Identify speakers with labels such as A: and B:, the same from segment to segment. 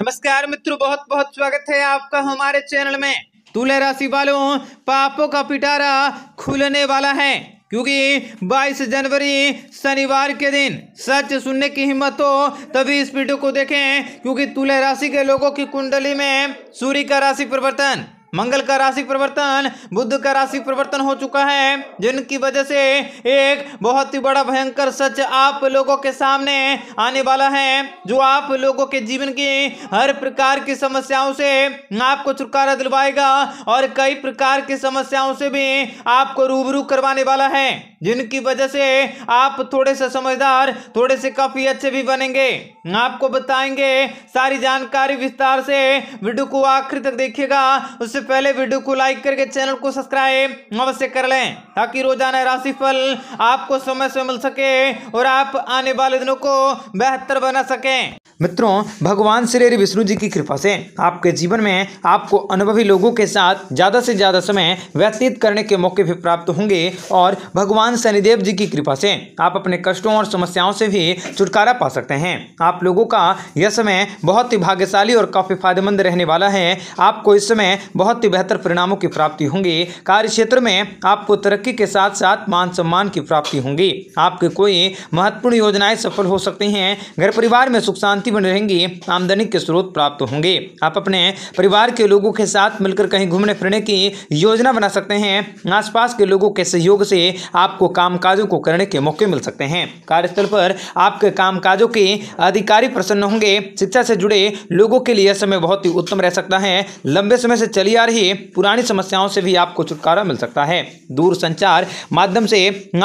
A: नमस्कार मित्रों बहुत बहुत स्वागत है आपका हमारे चैनल में तुला राशि वालों पापों का पिटारा खुलने वाला है क्योंकि 22 जनवरी शनिवार के दिन सच सुनने की हिम्मत हो तभी इस वीडियो को देखें क्योंकि तुला राशि के लोगों की कुंडली में सूर्य का राशि परिवर्तन मंगल का राशि परिवर्तन बुद्ध का राशि परिवर्तन हो चुका है जिनकी वजह से एक बहुत ही बड़ा भयंकर सच आप लोगों के सामने आने वाला है जो आप लोगों के जीवन की हर प्रकार की समस्याओं से आपको छुटकारा दिलवाएगा और कई प्रकार की समस्याओं से भी आपको रूबरू करवाने वाला है जिनकी वजह से आप थोड़े से समझदार थोड़े से काफ़ी अच्छे भी बनेंगे आपको बताएंगे सारी जानकारी विस्तार से वीडियो को आखिर तक देखिएगा उससे पहले वीडियो को लाइक करके चैनल को सब्सक्राइब अवश्य कर लें ताकि रोजाना राशिफल आपको समय से मिल सके और आप आने वाले दिनों को बेहतर बना सकें मित्रों भगवान श्री विष्णु जी की कृपा से आपके जीवन में आपको अनुभवी लोगों के साथ ज़्यादा से ज़्यादा समय व्यतीत करने के मौके भी प्राप्त होंगे और भगवान शनिदेव जी की कृपा से आप अपने कष्टों और समस्याओं से भी छुटकारा पा सकते हैं आप लोगों का यह समय बहुत ही भाग्यशाली और काफ़ी फायदेमंद रहने वाला है आपको इस समय बहुत ही बेहतर परिणामों की प्राप्ति होंगी कार्य क्षेत्र में आपको तरक्की के साथ साथ मान सम्मान की प्राप्ति होंगी आपकी कोई महत्वपूर्ण योजनाएं सफल हो सकती हैं घर परिवार में सुख शांति शांति बनी रहेंगी आमदनी के स्रोत प्राप्त होंगे आप अपने परिवार के लोगों के साथ मिलकर कहीं घूमने फिरने की योजना बना सकते हैं आसपास के लोगों के सहयोग से आपको कामकाजों को करने के मौके मिल सकते हैं कार्यस्थल पर आपके कामकाजों के अधिकारी प्रसन्न होंगे शिक्षा से जुड़े लोगों के लिए समय बहुत ही उत्तम रह सकता है लंबे समय से चली आ रही पुरानी समस्याओं से भी आपको छुटकारा मिल सकता है दूर संचार माध्यम से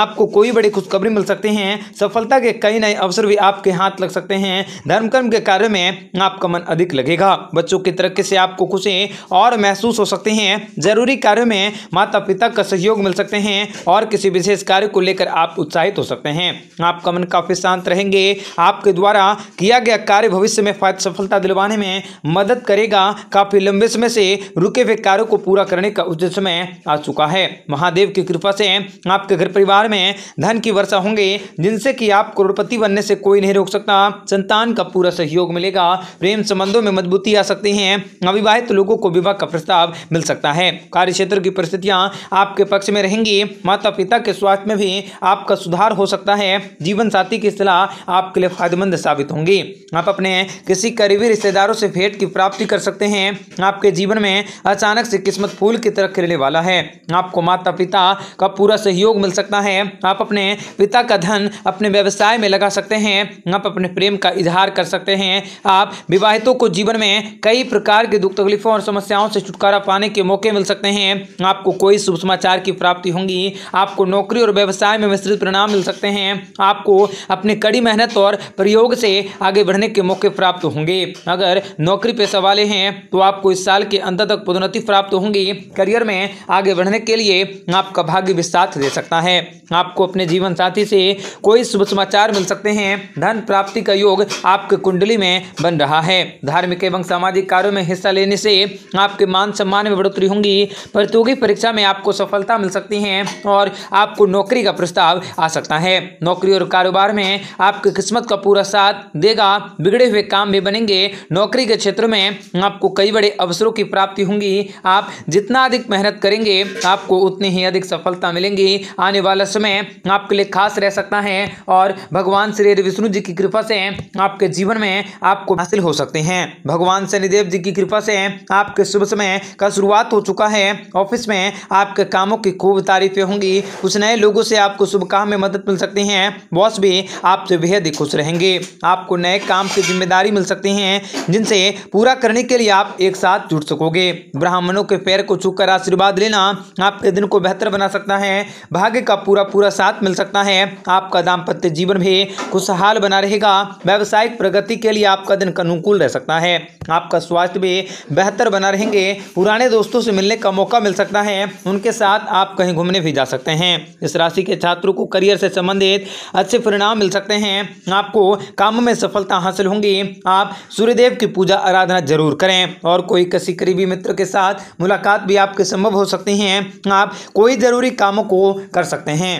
A: आपको कोई बड़ी खुशखबरी मिल सकती है सफलता के कई नए अवसर भी आपके हाथ लग सकते हैं धर्म कर्म के कार्य में आपका मन अधिक लगेगा बच्चों की तरक्की से आपको खुशी और महसूस हो सकते हैं जरूरी कार्यों में माता पिता का सहयोग मिल सकते हैं और किसी विशेष कार्य को लेकर आप उत्साहित हो सकते हैं आपका मन काफी शांत रहेंगे आपके द्वारा किया गया कार्य भविष्य में सफलता दिलवाने में मदद करेगा काफी लंबे समय से रुके हुए कार्यों को पूरा करने का उचित समय आ चुका है महादेव की कृपा से आपके घर परिवार में धन की वर्षा होंगे जिनसे कि आप करोड़पति बनने से कोई नहीं रोक सकता संतान का पूरा सहयोग मिलेगा प्रेम संबंधों में मजबूती आ सकती है अविवाहित लोगों को विवाह का प्रस्ताव मिल सकता है कार्य क्षेत्र की परिस्थितियां आपके पक्ष में रहेंगी माता पिता के स्वास्थ्य में भी आपका सुधार हो सकता है जीवन साथी की सलाह आपके लिए फायदेमंद साबित होंगी आप अपने किसी करीबी रिश्तेदारों से भेंट की प्राप्ति कर सकते हैं आपके जीवन में अचानक से किस्मत फूल की तरह खिलने वाला है आपको माता पिता का पूरा सहयोग मिल सकता है आप अपने पिता का धन अपने व्यवसाय में लगा सकते हैं आप अपने प्रेम का इजहार कर सकते हैं आप विवाहितों को जीवन में कई प्रकार के दुख तकलीफों और समस्याओं से छुटकारा पाने के मौके मिल सकते हैं आपको कोई शुभ समाचार की प्राप्ति होंगी आपको नौकरी और व्यवसाय में मिश्रित परिणाम मिल सकते हैं आपको अपनी कड़ी मेहनत और प्रयोग से आगे बढ़ने के मौके प्राप्त होंगे अगर नौकरी पेशा वाले हैं तो आपको इस साल के अंत तक पदोन्नति प्राप्त होंगी करियर में आगे बढ़ने के लिए आपका भाग्य भी साथ दे सकता है आपको अपने जीवन साथी से कोई शुभ समाचार मिल सकते हैं धन प्राप्ति का योग आपके कुंडली में बन रहा है धार्मिक एवं सामाजिक कार्यों में हिस्सा लेने से आपके मान सम्मान में बढ़ोतरी होंगी प्रतियोगी परीक्षा में आपको सफलता मिल सकती है और आपको नौकरी का प्रस्ताव आ सकता है नौकरी और कारोबार में आपकी किस्मत का पूरा साथ देगा बिगड़े हुए काम भी बनेंगे नौकरी के क्षेत्र में आपको कई बड़े अवसरों की प्राप्ति होंगी आप जितना अधिक मेहनत करेंगे आपको उतनी ही अधिक सफलता मिलेंगी आने वाला समय आपके लिए खास रह सकता है और भगवान श्री विष्णु जी की कृपा से आपके जीवन जीवन में आपको हासिल हो सकते हैं भगवान शनिदेव जी की कृपा से आपके शुभ समय का शुरुआत हो चुका है ऑफिस में आपके कामों की खूब तारीफें होंगी कुछ नए लोगों से आपको शुभ काम में मदद मिल सकती है बॉस भी आपसे बेहद ही खुश रहेंगे आपको नए काम की जिम्मेदारी मिल सकती है जिनसे पूरा करने के लिए आप एक साथ जुट सकोगे ब्राह्मणों के पैर को छूकर आशीर्वाद लेना आपके दिन को बेहतर बना सकता है भाग्य का पूरा पूरा साथ मिल सकता है आपका दाम्पत्य जीवन भी खुशहाल बना रहेगा व्यवसायिक प्रगति प्रगति के लिए आपका दिन अनुकूल रह सकता है आपका स्वास्थ्य भी बेहतर बना रहेंगे पुराने दोस्तों से मिलने का मौका मिल सकता है उनके साथ आप कहीं घूमने भी जा सकते हैं इस राशि के छात्रों को करियर से संबंधित अच्छे परिणाम मिल सकते हैं आपको काम में सफलता हासिल होंगी आप सूर्यदेव की पूजा आराधना जरूर करें और कोई किसी करीबी मित्र के साथ मुलाकात भी आपके संभव हो सकती है आप कोई जरूरी कामों को कर सकते हैं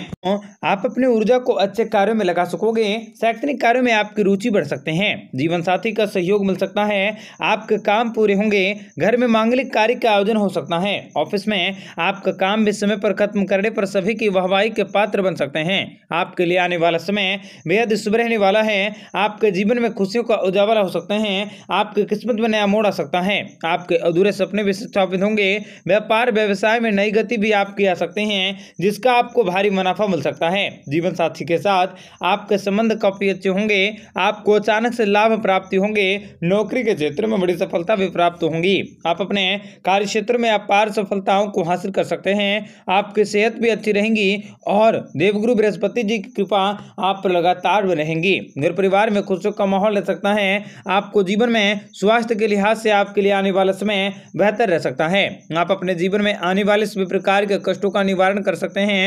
A: आप अपनी ऊर्जा को अच्छे कार्यों में लगा सकोगे शैक्षणिक कार्यों में आपकी रुचि बढ़ सकते हैं हैं जीवन साथी का सहयोग मिल सकता है आपके काम पूरे होंगे घर में मांगलिक कार्य का आयोजन हो सकता है ऑफिस में आपका काम भी समय पर खत्म करने पर सभी की वाहवाही के पात्र बन सकते हैं आपके लिए आने वाला समय बेहद शुभ रहने वाला है आपके जीवन में खुशियों का उजावला हो सकते हैं आपकी किस्मत में नया मोड़ आ सकता है आपके अधूरे सपने भी स्थापित होंगे व्यापार व्यवसाय में नई गति भी आपकी आ सकते हैं जिसका आपको भारी मुनाफा मिल सकता है जीवन साथी के साथ आपके संबंध काफी अच्छे होंगे आपको अचानक अचानक से लाभ प्राप्ति होंगे नौकरी के क्षेत्र में बड़ी सफलता भी प्राप्त होंगी आप अपने कार्य क्षेत्र में अपार सफलताओं को हासिल कर सकते हैं आपकी सेहत भी अच्छी रहेंगी और देवगुरु बृहस्पति जी की कृपा आप पर लगातार रहेंगी घर परिवार में खुशियों का माहौल रह सकता है आपको जीवन में स्वास्थ्य के लिहाज से आपके लिए आने वाला समय बेहतर रह सकता है आप अपने जीवन में आने वाले सभी प्रकार के कष्टों का निवारण कर सकते हैं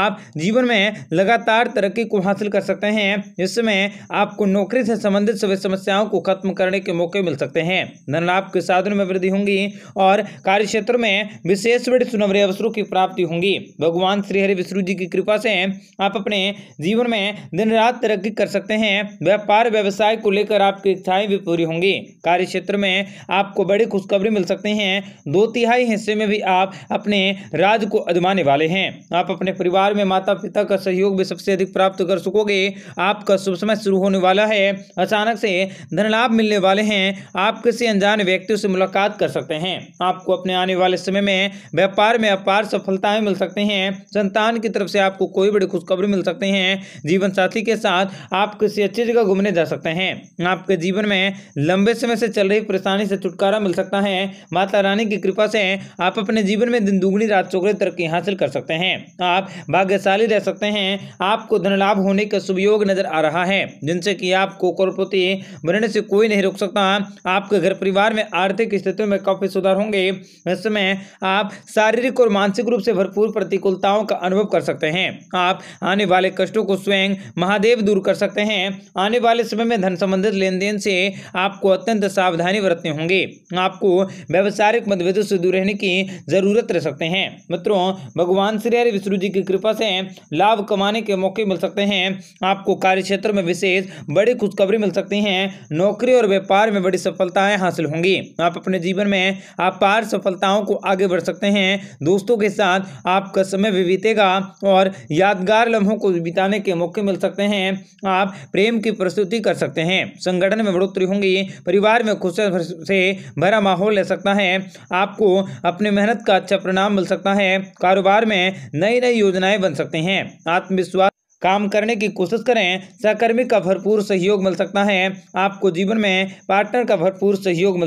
A: आप जीवन में लगातार तरक्की को हासिल कर सकते हैं इसमें आपको नौकरी से संबंधित संबंधित सभी समस्याओं को खत्म करने के मौके मिल सकते हैं धन लाभ के साधन में वृद्धि होंगी और कार्य क्षेत्र में विशेष सुनवरे अवसरों की प्राप्ति होंगी भगवान श्रीहरि विष्णु जी की कृपा से आप अपने जीवन में दिन रात तरक्की कर सकते हैं व्यापार व्यवसाय को लेकर आपकी इच्छाएं भी पूरी होंगी कार्य क्षेत्र में आपको बड़ी खुशखबरी मिल सकती हैं दो तिहाई हिस्से में भी आप अपने राज को अजमाने वाले हैं आप अपने परिवार में माता पिता का सहयोग भी सबसे अधिक प्राप्त कर सकोगे आपका शुभ समय शुरू होने वाला है अच्छा अचानक से धन लाभ मिलने वाले हैं आप किसी अनजान व्यक्ति से मुलाकात कर सकते हैं आपको अपने आने वाले समय में व्यापार में अपार सफलताएं मिल सकती हैं संतान की तरफ से आपको कोई बड़ी खुशखबरी मिल सकती हैं जीवन साथी के साथ आप किसी अच्छी जगह घूमने जा सकते हैं आपके जीवन में लंबे समय से चल रही परेशानी से छुटकारा मिल सकता है माता रानी की कृपा से आप अपने जीवन में दिन दुगनी रात चौगड़े तरक्की हासिल कर सकते हैं आप भाग्यशाली रह सकते हैं आपको धन लाभ होने का सुवियोग नजर आ रहा है जिनसे कि आपको करोड़पति होती है मरने से कोई नहीं रोक सकता आपके घर परिवार में आर्थिक स्थितियों में काफी सुधार होंगे इस समय आप शारीरिक और मानसिक रूप से भरपूर प्रतिकूलताओं का अनुभव कर सकते हैं आप आने वाले कष्टों को स्वयं महादेव दूर कर सकते हैं आने वाले समय में धन संबंधित लेन देन से आपको अत्यंत सावधानी बरतने होंगे आपको व्यवसायिक मतभेदों से दूर रहने की जरूरत रह सकते हैं मित्रों भगवान श्री हरि विष्णु जी की कृपा से लाभ कमाने के मौके मिल सकते हैं आपको कार्य क्षेत्र में विशेष बड़ी खुशखबरी मिल सकते हैं नौकरी और व्यापार में बड़ी सफलताएं हासिल होंगी आप अपने जीवन में अपार सफलताओं को आगे बढ़ सकते हैं दोस्तों के साथ आपका समय भी बीतेगा और यादगार लम्हों को बिताने के मौके मिल सकते हैं आप प्रेम की प्रस्तुति कर सकते हैं संगठन में बढ़ोतरी होंगी परिवार में खुश से भरा माहौल ले सकता है आपको अपनी मेहनत का अच्छा परिणाम मिल सकता है कारोबार में नई नई योजनाएं बन सकते हैं आत्मविश्वास काम करने की कोशिश करें सहकर्मी का भरपूर सहयोग मिल सकता है आपको जीवन में पार्टनर का भरपूर सहयोग मिल